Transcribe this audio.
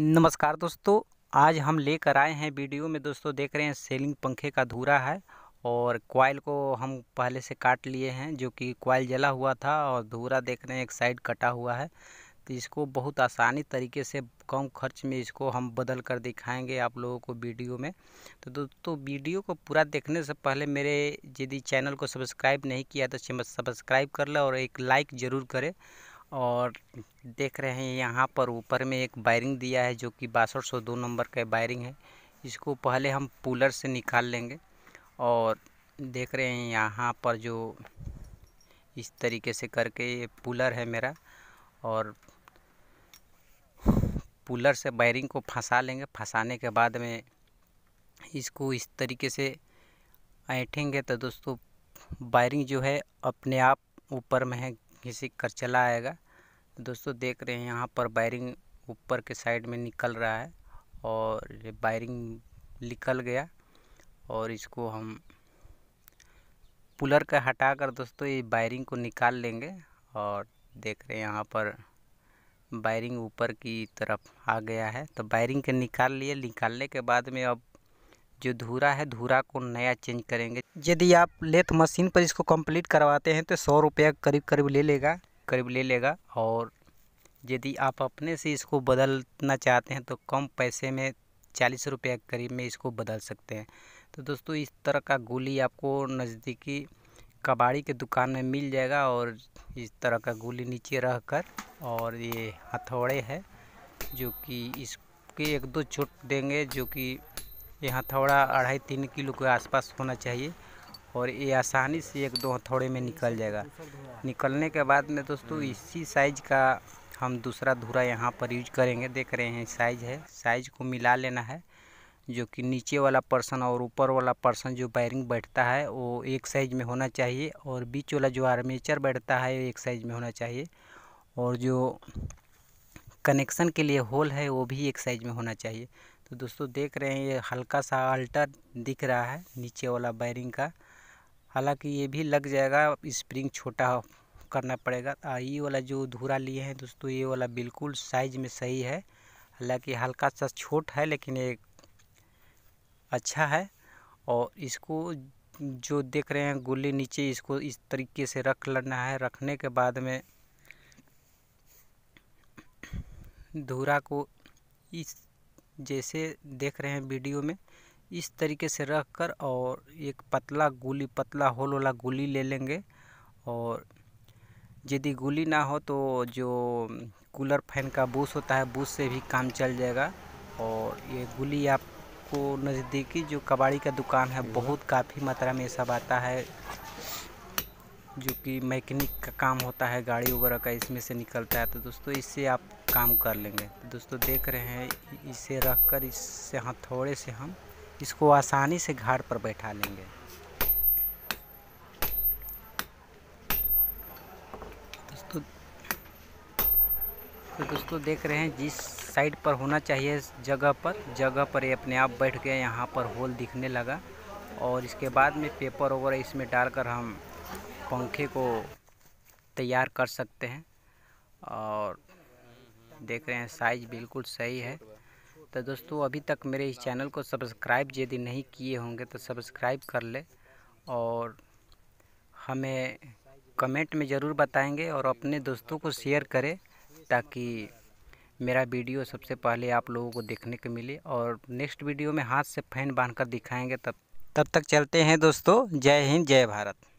नमस्कार दोस्तों आज हम लेकर आए हैं वीडियो में दोस्तों देख रहे हैं सेलिंग पंखे का धूरा है और क्वाइल को हम पहले से काट लिए हैं जो कि क्वाइल जला हुआ था और धूरा देख रहे हैं एक साइड कटा हुआ है तो इसको बहुत आसानी तरीके से कम खर्च में इसको हम बदल कर दिखाएंगे आप लोगों को वीडियो में तो दोस्तों वीडियो को पूरा देखने से पहले मेरे यदि चैनल को सब्सक्राइब नहीं किया तो सब्सक्राइब कर लें और एक लाइक ज़रूर करें और देख रहे हैं यहाँ पर ऊपर में एक वायरिंग दिया है जो कि बासठ सौ दो नंबर का वायरिंग है इसको पहले हम पुलर से निकाल लेंगे और देख रहे हैं यहाँ पर जो इस तरीके से करके ये पुलर है मेरा और पुलर से वायरिंग को फंसा लेंगे फंसाने के बाद में इसको इस तरीके से ऐठेंगे तो दोस्तों वायरिंग जो है अपने आप ऊपर में है घिसिक कर चला आएगा दोस्तों देख रहे हैं यहाँ पर वायरिंग ऊपर के साइड में निकल रहा है और ये वायरिंग निकल गया और इसको हम पुलर का हटा कर दोस्तों ये वायरिंग को निकाल लेंगे और देख रहे हैं यहाँ पर वायरिंग ऊपर की तरफ आ गया है तो वायरिंग के निकाल लिए निकालने के बाद में अब जो धूरा है धूरा को नया चेंज करेंगे यदि आप लेथ मशीन पर इसको कंप्लीट करवाते हैं तो सौ रुपया करीब करीब ले लेगा करीब ले लेगा और यदि आप अपने से इसको बदलना चाहते हैं तो कम पैसे में चालीस रुपया करीब में इसको बदल सकते हैं तो दोस्तों इस तरह का गोली आपको नज़दीकी कबाड़ी के दुकान में मिल जाएगा और इस तरह का गोली नीचे रह कर और ये हथौड़े है जो कि इसके एक दो चोट देंगे जो कि यहाँ थोड़ा अढ़ाई तीन किलो के आसपास होना चाहिए और ये आसानी से एक दो हथौड़े में निकल जाएगा निकलने के बाद में दोस्तों इसी साइज़ का हम दूसरा धुरा यहाँ पर यूज करेंगे देख रहे हैं साइज है साइज को मिला लेना है जो कि नीचे वाला पर्सन और ऊपर वाला पर्सन जो बैरिंग बैठता है वो एक साइज में होना चाहिए और बीच वाला जो आर्मेचर बैठता है एक साइज में होना चाहिए और जो कनेक्शन के लिए होल है वो भी एक साइज में होना चाहिए तो दोस्तों देख रहे हैं ये हल्का सा अल्टर दिख रहा है नीचे वाला बैरिंग का हालांकि ये भी लग जाएगा स्प्रिंग छोटा करना पड़ेगा आ ये वाला जो धूरा लिए हैं दोस्तों ये वाला बिल्कुल साइज में सही है हालांकि हल्का सा छोट है लेकिन ये अच्छा है और इसको जो देख रहे हैं गुल्ली नीचे इसको इस तरीके से रख लेना है रखने के बाद में धूरा को इस जैसे देख रहे हैं वीडियो में इस तरीके से रख कर और एक पतला गोली पतला होल वाला गोली ले लेंगे और यदि गोली ना हो तो जो कूलर फैन का बूस होता है बूस से भी काम चल जाएगा और ये गोली आपको नज़दीकी जो कबाड़ी का दुकान है बहुत काफ़ी मात्रा में सब आता है जो कि मैकेनिक का काम होता है गाड़ी वगैरह का इसमें से निकलता है तो दोस्तों इससे आप काम कर लेंगे तो दोस्तों देख रहे हैं इसे रख कर इससे हथौड़े से हम इसको आसानी से घाट पर बैठा लेंगे दोस्तों तो दोस्तों देख रहे हैं जिस साइड पर होना चाहिए जगह पर जगह पर ये अपने आप बैठ गया यहाँ पर होल दिखने लगा और इसके बाद में पेपर वगैरह इसमें डालकर हम पंखे को तैयार कर सकते हैं और देख रहे हैं साइज बिल्कुल सही है तो दोस्तों अभी तक मेरे इस चैनल को सब्सक्राइब यदि नहीं किए होंगे तो सब्सक्राइब कर ले और हमें कमेंट में ज़रूर बताएंगे और अपने दोस्तों को शेयर करें ताकि मेरा वीडियो सबसे पहले आप लोगों को देखने को मिले और नेक्स्ट वीडियो में हाथ से फैन बांध कर दिखाएंगे तब तब तक चलते हैं दोस्तों जय हिंद जय भारत